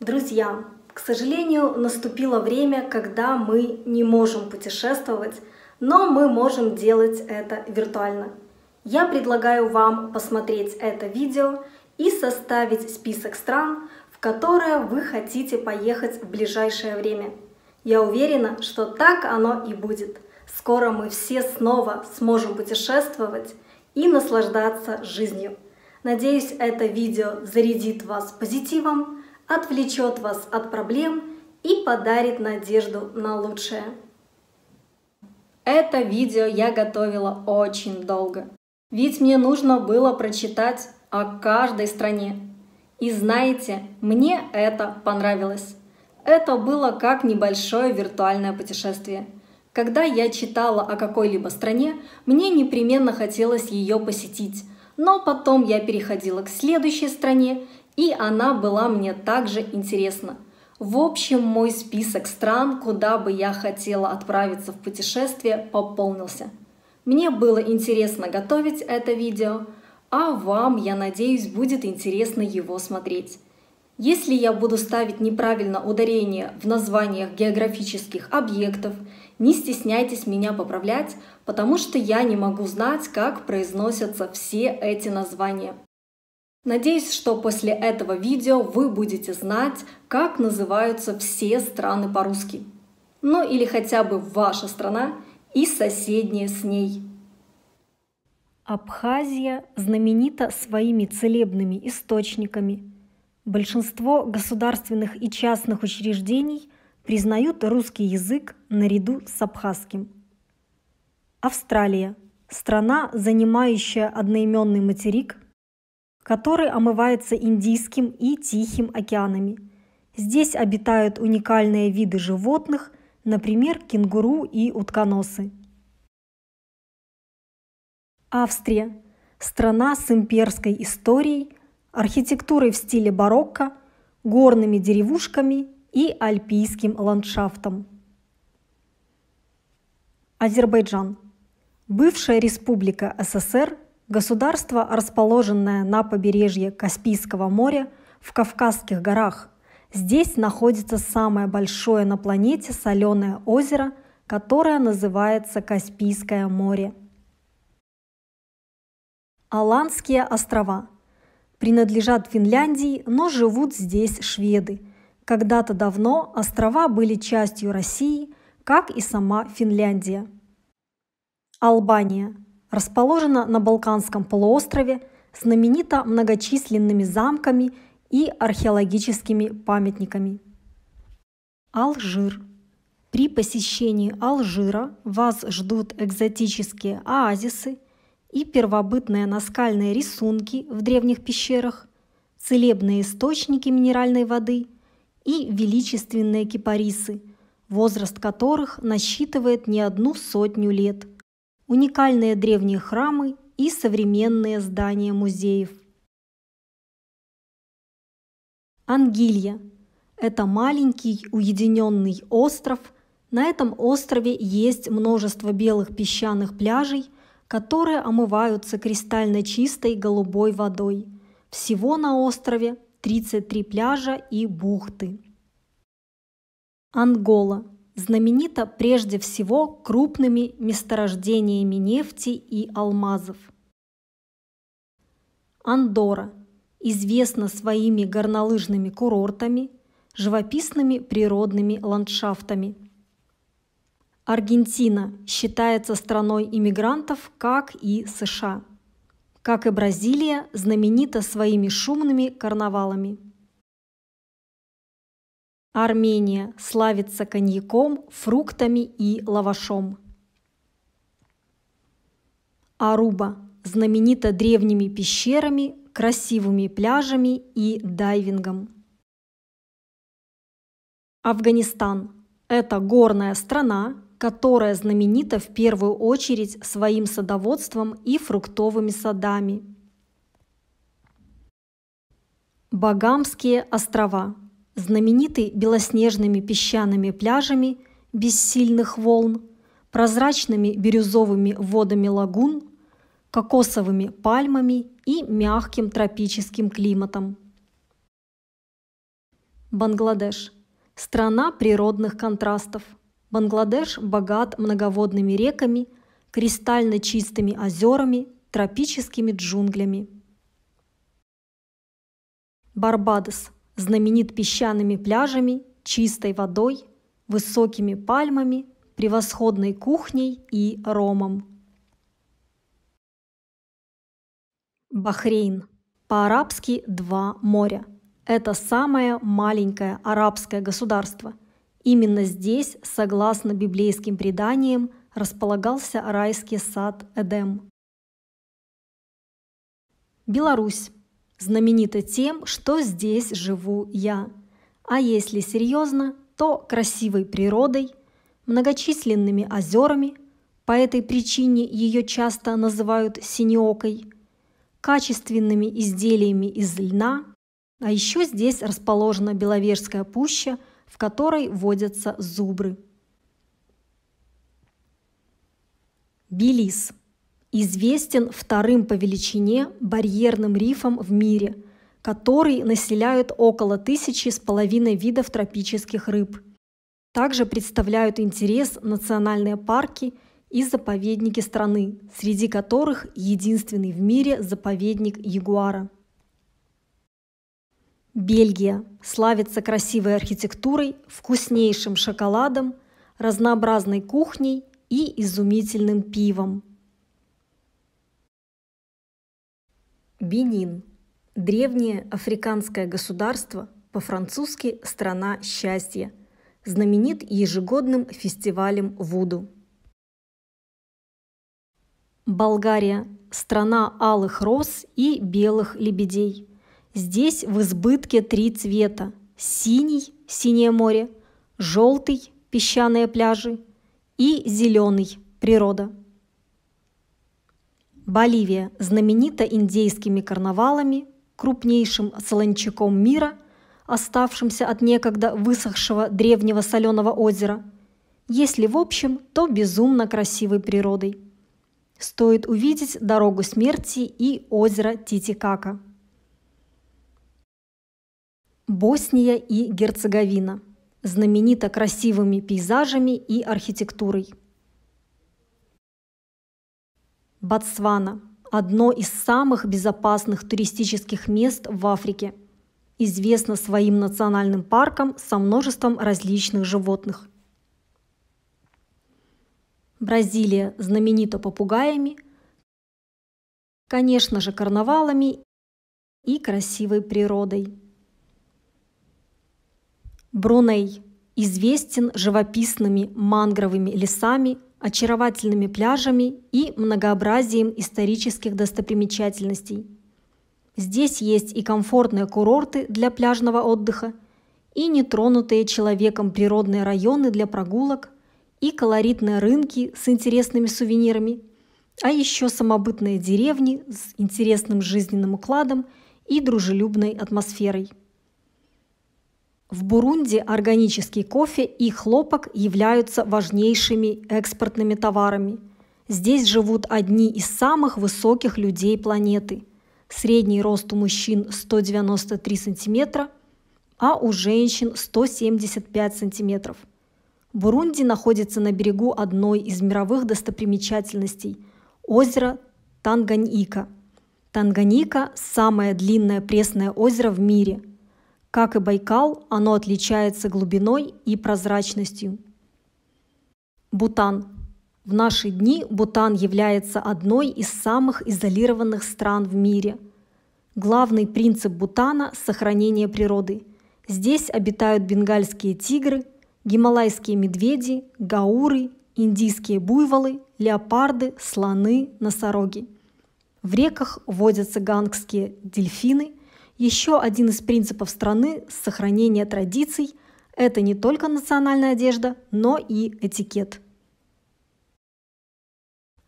Друзья, к сожалению, наступило время, когда мы не можем путешествовать, но мы можем делать это виртуально. Я предлагаю вам посмотреть это видео и составить список стран, в которые вы хотите поехать в ближайшее время. Я уверена, что так оно и будет. Скоро мы все снова сможем путешествовать и наслаждаться жизнью. Надеюсь, это видео зарядит вас позитивом, отвлечет вас от проблем и подарит надежду на лучшее. Это видео я готовила очень долго, ведь мне нужно было прочитать о каждой стране. И знаете, мне это понравилось. Это было как небольшое виртуальное путешествие. Когда я читала о какой-либо стране, мне непременно хотелось ее посетить, но потом я переходила к следующей стране и она была мне также интересна. В общем, мой список стран, куда бы я хотела отправиться в путешествие, пополнился. Мне было интересно готовить это видео, а вам, я надеюсь, будет интересно его смотреть. Если я буду ставить неправильно ударение в названиях географических объектов, не стесняйтесь меня поправлять, потому что я не могу знать, как произносятся все эти названия. Надеюсь, что после этого видео вы будете знать, как называются все страны по-русски. Ну или хотя бы ваша страна и соседняя с ней. Абхазия знаменита своими целебными источниками. Большинство государственных и частных учреждений признают русский язык наряду с абхазским. Австралия – страна, занимающая одноименный материк который омывается Индийским и Тихим океанами. Здесь обитают уникальные виды животных, например, кенгуру и утконосы. Австрия – страна с имперской историей, архитектурой в стиле барокко, горными деревушками и альпийским ландшафтом. Азербайджан – бывшая республика СССР – Государство, расположенное на побережье Каспийского моря в Кавказских горах. Здесь находится самое большое на планете соленое озеро, которое называется Каспийское море. Аланские острова принадлежат Финляндии, но живут здесь шведы. Когда-то давно острова были частью России, как и сама Финляндия. Албания – расположена на Балканском полуострове, знаменита многочисленными замками и археологическими памятниками. Алжир. При посещении Алжира вас ждут экзотические оазисы и первобытные наскальные рисунки в древних пещерах, целебные источники минеральной воды и величественные кипарисы, возраст которых насчитывает не одну сотню лет – уникальные древние храмы и современные здания музеев. Ангилья – это маленький уединенный остров. На этом острове есть множество белых песчаных пляжей, которые омываются кристально чистой голубой водой. Всего на острове 33 пляжа и бухты. Ангола знаменита прежде всего крупными месторождениями нефти и алмазов. Андора известна своими горнолыжными курортами, живописными природными ландшафтами. Аргентина считается страной иммигрантов, как и США. Как и Бразилия, знаменита своими шумными карнавалами. Армения славится коньяком, фруктами и лавашом. Аруба знаменита древними пещерами, красивыми пляжами и дайвингом. Афганистан – это горная страна, которая знаменита в первую очередь своим садоводством и фруктовыми садами. Багамские острова знаменитый белоснежными песчаными пляжами бессильных волн, прозрачными бирюзовыми водами лагун, кокосовыми пальмами и мягким тропическим климатом. Бангладеш – страна природных контрастов. Бангладеш богат многоводными реками, кристально чистыми озерами, тропическими джунглями. Барбадос – знаменит песчаными пляжами, чистой водой, высокими пальмами, превосходной кухней и ромом. Бахрейн. По-арабски «два моря». Это самое маленькое арабское государство. Именно здесь, согласно библейским преданиям, располагался райский сад Эдем. Беларусь знаменита тем, что здесь живу я. А если серьезно, то красивой природой, многочисленными озерами, по этой причине ее часто называют синеокой, качественными изделиями из льна, а еще здесь расположена Беловежская пуща, в которой водятся зубры. Белиз – известен вторым по величине барьерным рифом в мире, который населяют около тысячи с половиной видов тропических рыб. Также представляют интерес национальные парки и заповедники страны, среди которых единственный в мире заповедник Ягуара. Бельгия славится красивой архитектурой, вкуснейшим шоколадом, разнообразной кухней и изумительным пивом – Бенин. Древнее африканское государство, по-французски «Страна счастья», знаменит ежегодным фестивалем Вуду. Болгария – страна алых роз и белых лебедей. Здесь в избытке три цвета – синий – синее море, желтый – песчаные пляжи и зеленый – природа – Боливия знаменита индейскими карнавалами, крупнейшим солончаком мира, оставшимся от некогда высохшего древнего соленого озера, если в общем, то безумно красивой природой. Стоит увидеть дорогу смерти и озеро Титикака. Босния и Герцеговина знаменита красивыми пейзажами и архитектурой – Ботсвана – одно из самых безопасных туристических мест в Африке. Известно своим национальным парком со множеством различных животных. Бразилия знаменита попугаями, конечно же, карнавалами и красивой природой. Бруней известен живописными мангровыми лесами – очаровательными пляжами и многообразием исторических достопримечательностей. Здесь есть и комфортные курорты для пляжного отдыха, и нетронутые человеком природные районы для прогулок, и колоритные рынки с интересными сувенирами, а еще самобытные деревни с интересным жизненным укладом и дружелюбной атмосферой. В Бурунди органический кофе и хлопок являются важнейшими экспортными товарами. Здесь живут одни из самых высоких людей планеты. Средний рост у мужчин 193 сантиметра, а у женщин 175 сантиметров. Бурунди находится на берегу одной из мировых достопримечательностей – озера Танганьика. Танганьика – самое длинное пресное озеро в мире – как и Байкал, оно отличается глубиной и прозрачностью. Бутан. В наши дни Бутан является одной из самых изолированных стран в мире. Главный принцип Бутана – сохранение природы. Здесь обитают бенгальские тигры, гималайские медведи, гауры, индийские буйволы, леопарды, слоны, носороги. В реках водятся гангские дельфины – еще один из принципов страны – сохранение традиций – это не только национальная одежда, но и этикет.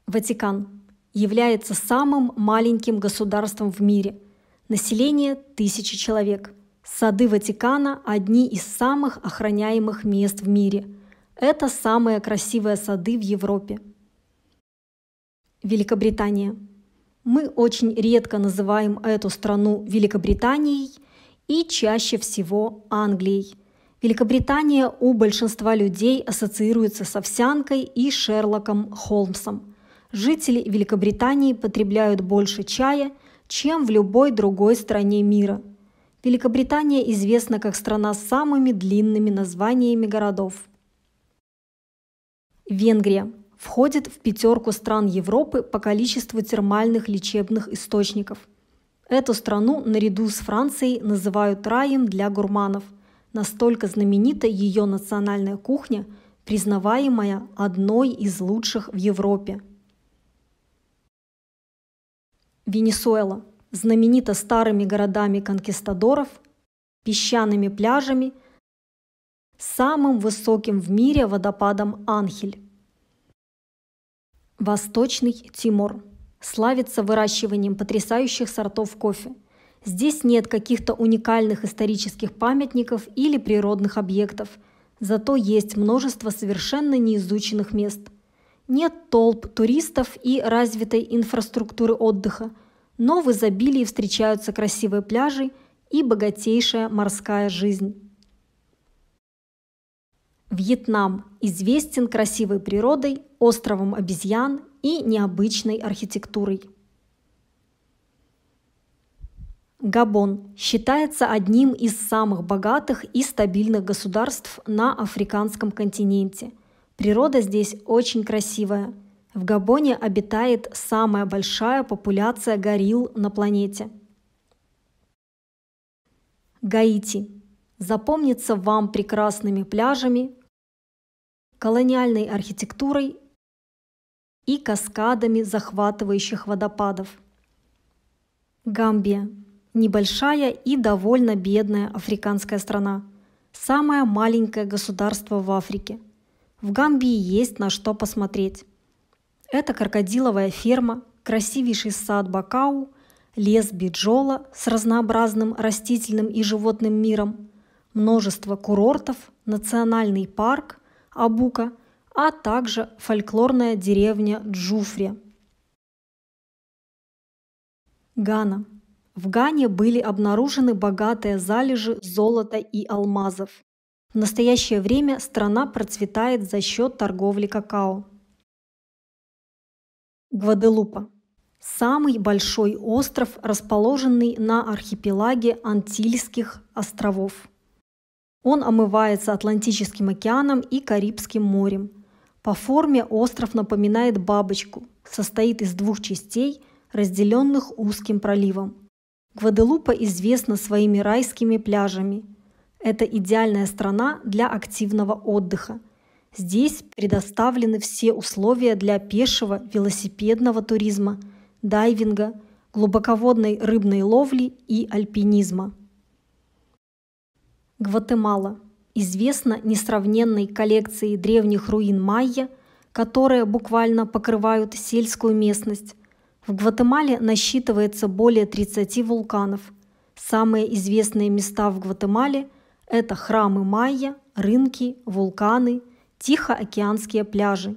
Ватикан является самым маленьким государством в мире. Население – тысячи человек. Сады Ватикана – одни из самых охраняемых мест в мире. Это самые красивые сады в Европе. Великобритания – мы очень редко называем эту страну Великобританией и чаще всего Англией. Великобритания у большинства людей ассоциируется с овсянкой и Шерлоком Холмсом. Жители Великобритании потребляют больше чая, чем в любой другой стране мира. Великобритания известна как страна с самыми длинными названиями городов. Венгрия входит в пятерку стран Европы по количеству термальных лечебных источников. Эту страну наряду с Францией называют раем для гурманов. Настолько знаменита ее национальная кухня, признаваемая одной из лучших в Европе. Венесуэла знаменита старыми городами конкистадоров, песчаными пляжами, самым высоким в мире водопадом Анхель. Восточный Тимор славится выращиванием потрясающих сортов кофе. Здесь нет каких-то уникальных исторических памятников или природных объектов, зато есть множество совершенно неизученных мест. Нет толп туристов и развитой инфраструктуры отдыха, но в изобилии встречаются красивые пляжи и богатейшая морская жизнь. Вьетнам известен красивой природой, островом обезьян и необычной архитектурой. Габон считается одним из самых богатых и стабильных государств на африканском континенте. Природа здесь очень красивая. В Габоне обитает самая большая популяция горилл на планете. Гаити запомнится вам прекрасными пляжами, колониальной архитектурой и каскадами захватывающих водопадов. Гамбия – небольшая и довольно бедная африканская страна, самое маленькое государство в Африке. В Гамбии есть на что посмотреть. Это крокодиловая ферма, красивейший сад Бакау, лес Биджола с разнообразным растительным и животным миром, множество курортов, национальный парк Абука, а также фольклорная деревня Джуфри. Гана. В Гане были обнаружены богатые залежи золота и алмазов. В настоящее время страна процветает за счет торговли какао. Гваделупа. Самый большой остров, расположенный на архипелаге Антильских островов. Он омывается Атлантическим океаном и Карибским морем. По форме остров напоминает бабочку, состоит из двух частей, разделенных узким проливом. Гваделупа известна своими райскими пляжами. Это идеальная страна для активного отдыха. Здесь предоставлены все условия для пешего велосипедного туризма, дайвинга, глубоководной рыбной ловли и альпинизма. Гватемала известна несравненной коллекцией древних руин майя, которые буквально покрывают сельскую местность. В Гватемале насчитывается более 30 вулканов. Самые известные места в Гватемале – это храмы майя, рынки, вулканы, тихоокеанские пляжи.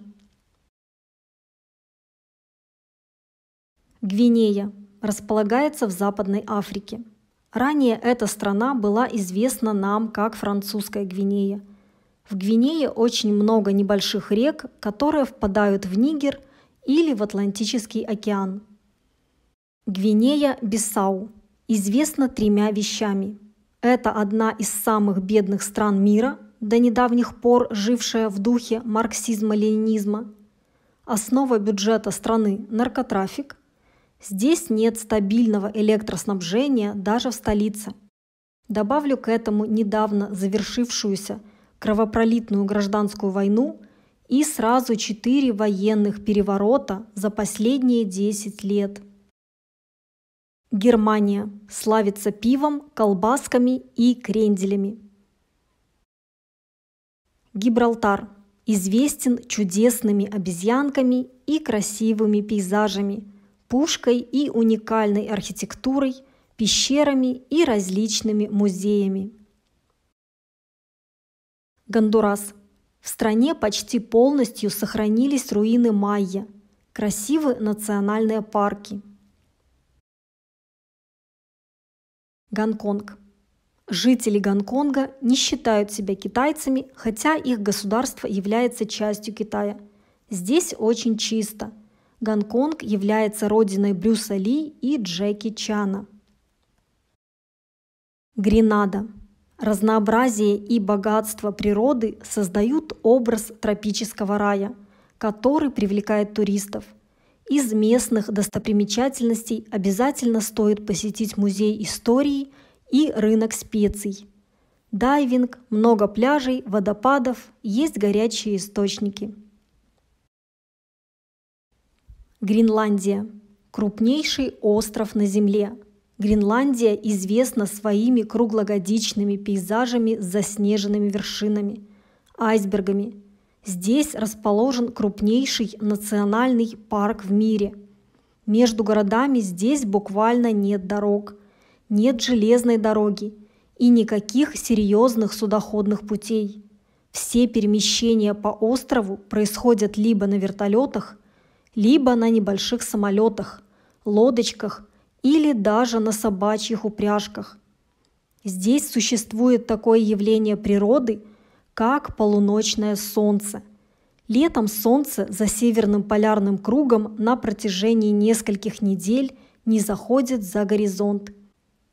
Гвинея располагается в Западной Африке – Ранее эта страна была известна нам как Французская Гвинея. В Гвинее очень много небольших рек, которые впадают в Нигер или в Атлантический океан. Гвинея-Бисау известна тремя вещами. Это одна из самых бедных стран мира, до недавних пор жившая в духе марксизма-ленинизма. Основа бюджета страны – наркотрафик – Здесь нет стабильного электроснабжения даже в столице. Добавлю к этому недавно завершившуюся кровопролитную гражданскую войну и сразу четыре военных переворота за последние 10 лет. Германия славится пивом, колбасками и кренделями. Гибралтар известен чудесными обезьянками и красивыми пейзажами – пушкой и уникальной архитектурой, пещерами и различными музеями. Гондурас. В стране почти полностью сохранились руины майя, красивы национальные парки. Гонконг. Жители Гонконга не считают себя китайцами, хотя их государство является частью Китая. Здесь очень чисто – Гонконг является родиной Брюса Ли и Джеки Чана. Гренада. Разнообразие и богатство природы создают образ тропического рая, который привлекает туристов. Из местных достопримечательностей обязательно стоит посетить музей истории и рынок специй. Дайвинг, много пляжей, водопадов, есть горячие источники – Гренландия – крупнейший остров на Земле. Гренландия известна своими круглогодичными пейзажами с заснеженными вершинами, айсбергами. Здесь расположен крупнейший национальный парк в мире. Между городами здесь буквально нет дорог, нет железной дороги и никаких серьезных судоходных путей. Все перемещения по острову происходят либо на вертолетах – либо на небольших самолетах, лодочках или даже на собачьих упряжках. Здесь существует такое явление природы, как полуночное солнце. Летом солнце за северным полярным кругом на протяжении нескольких недель не заходит за горизонт.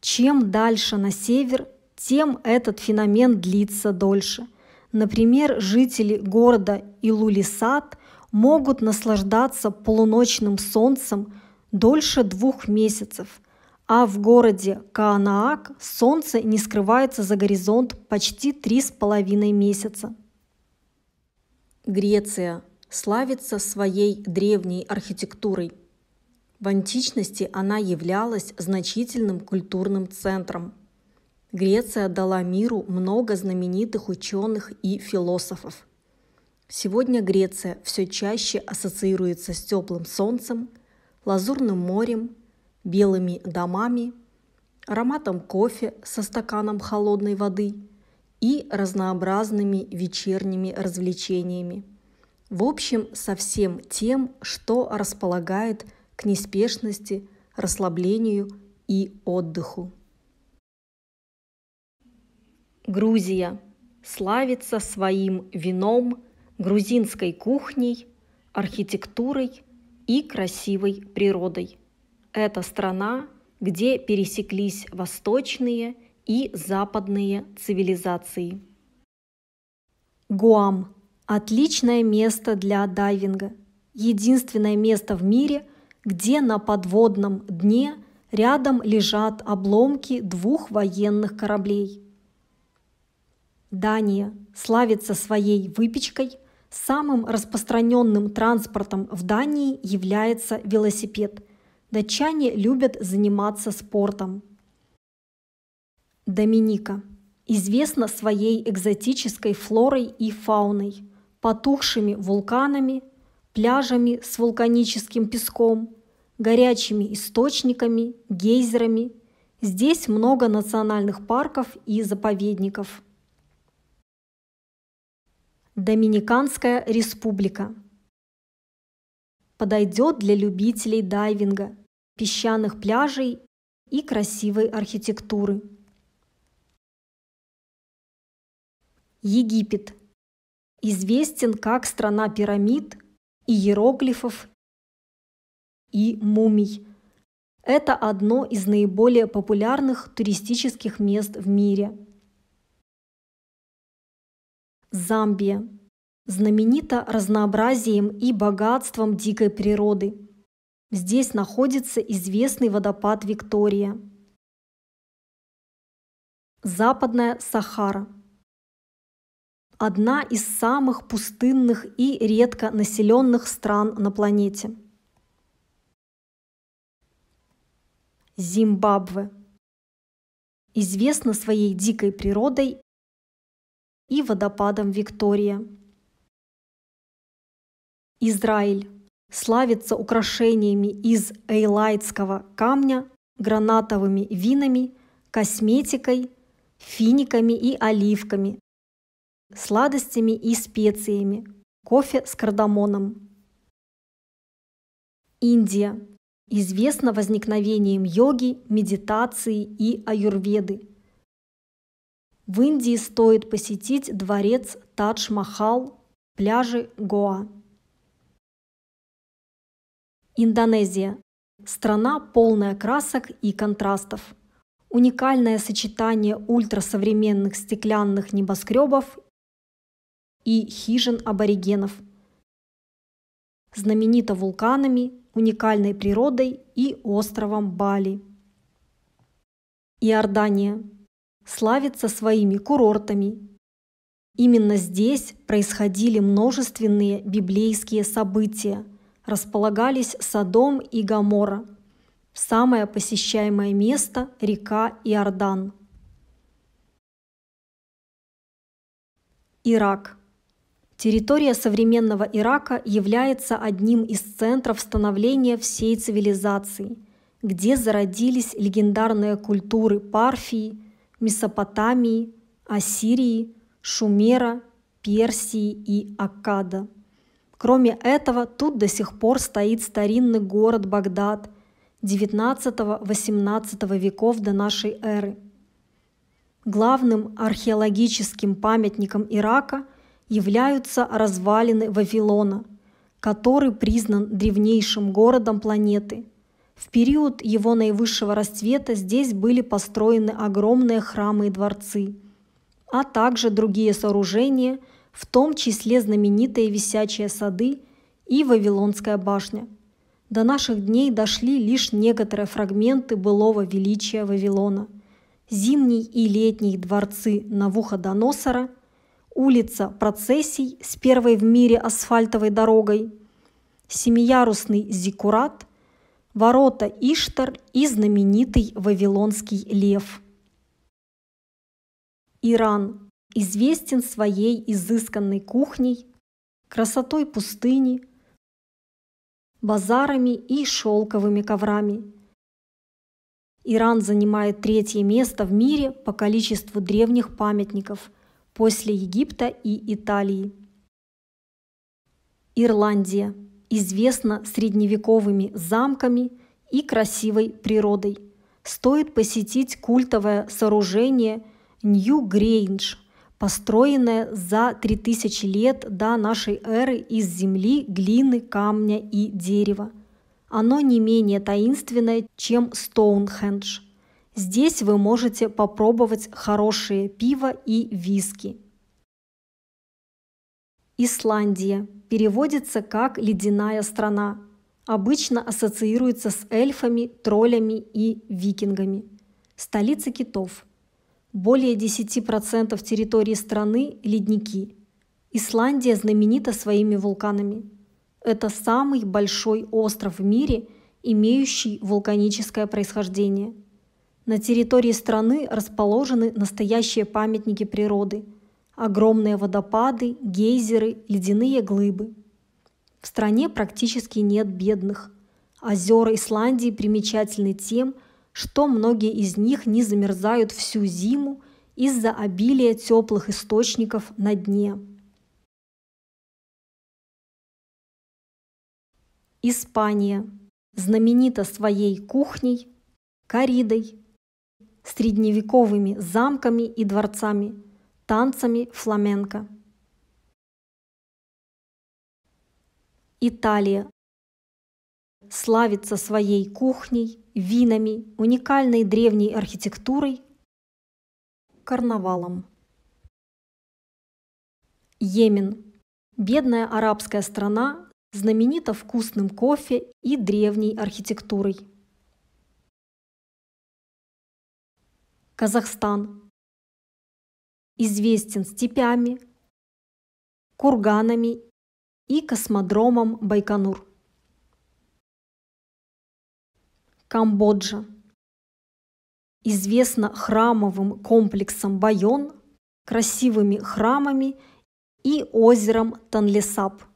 Чем дальше на север, тем этот феномен длится дольше. Например, жители города Илулисад могут наслаждаться полуночным солнцем дольше двух месяцев, а в городе Каанаак солнце не скрывается за горизонт почти три с половиной месяца. Греция славится своей древней архитектурой. В античности она являлась значительным культурным центром. Греция дала миру много знаменитых ученых и философов – Сегодня Греция все чаще ассоциируется с теплым солнцем, лазурным морем, белыми домами, ароматом кофе со стаканом холодной воды и разнообразными вечерними развлечениями. В общем, со всем тем, что располагает к неспешности, расслаблению и отдыху. Грузия славится своим вином – грузинской кухней, архитектурой и красивой природой. Это страна, где пересеклись восточные и западные цивилизации. Гуам – отличное место для дайвинга. Единственное место в мире, где на подводном дне рядом лежат обломки двух военных кораблей. Дания славится своей выпечкой, Самым распространенным транспортом в Дании является велосипед. Датчане любят заниматься спортом. Доминика известна своей экзотической флорой и фауной, потухшими вулканами, пляжами с вулканическим песком, горячими источниками, гейзерами. Здесь много национальных парков и заповедников. Доминиканская республика. Подойдет для любителей дайвинга, песчаных пляжей и красивой архитектуры. Египет. Известен как страна пирамид, и иероглифов и мумий. Это одно из наиболее популярных туристических мест в мире – Замбия. Знаменита разнообразием и богатством дикой природы. Здесь находится известный водопад Виктория. Западная Сахара. Одна из самых пустынных и редко населенных стран на планете. Зимбабве. Известна своей дикой природой и водопадом Виктория. Израиль славится украшениями из эйлайтского камня, гранатовыми винами, косметикой, финиками и оливками, сладостями и специями, кофе с кардамоном. Индия известна возникновением йоги, медитации и аюрведы – в Индии стоит посетить дворец Тадж-Махал, пляжи Гоа. Индонезия. Страна, полная красок и контрастов. Уникальное сочетание ультрасовременных стеклянных небоскребов и хижин аборигенов. Знаменита вулканами, уникальной природой и островом Бали. Иордания славится своими курортами. Именно здесь происходили множественные библейские события, располагались Содом и Гамора, самое посещаемое место – река Иордан. Ирак. Территория современного Ирака является одним из центров становления всей цивилизации, где зародились легендарные культуры Парфии, Месопотамии, Ассирии, Шумера, Персии и Аккада. Кроме этого, тут до сих пор стоит старинный город Багдад 19-18 веков до нашей эры. Главным археологическим памятником Ирака являются развалины Вавилона, который признан древнейшим городом планеты – в период его наивысшего расцвета здесь были построены огромные храмы и дворцы, а также другие сооружения, в том числе знаменитые висячие сады и Вавилонская башня. До наших дней дошли лишь некоторые фрагменты былого величия Вавилона. Зимний и летний дворцы Навуходоносора, улица процессий с первой в мире асфальтовой дорогой, семиярусный зиккурат – ворота Иштар и знаменитый Вавилонский лев. Иран известен своей изысканной кухней, красотой пустыни, базарами и шелковыми коврами. Иран занимает третье место в мире по количеству древних памятников после Египта и Италии. Ирландия – известна средневековыми замками и красивой природой. Стоит посетить культовое сооружение Нью-Грейндж, построенное за 3000 лет до нашей эры из земли, глины, камня и дерева. Оно не менее таинственное, чем Стоунхендж. Здесь вы можете попробовать хорошее пиво и виски. Исландия переводится как «ледяная страна». Обычно ассоциируется с эльфами, троллями и викингами. Столица китов. Более 10% территории страны – ледники. Исландия знаменита своими вулканами. Это самый большой остров в мире, имеющий вулканическое происхождение. На территории страны расположены настоящие памятники природы – Огромные водопады, гейзеры, ледяные глыбы. В стране практически нет бедных. Озера Исландии примечательны тем, что многие из них не замерзают всю зиму из-за обилия теплых источников на дне. Испания знаменита своей кухней, коридой, средневековыми замками и дворцами – танцами фламенко Италия славится своей кухней, винами, уникальной древней архитектурой, карнавалом. Йемен. Бедная арабская страна знаменита вкусным кофе и древней архитектурой. Казахстан известен степями, курганами и космодромом Байконур. Камбоджа известна храмовым комплексом Байон, красивыми храмами и озером Танлесап –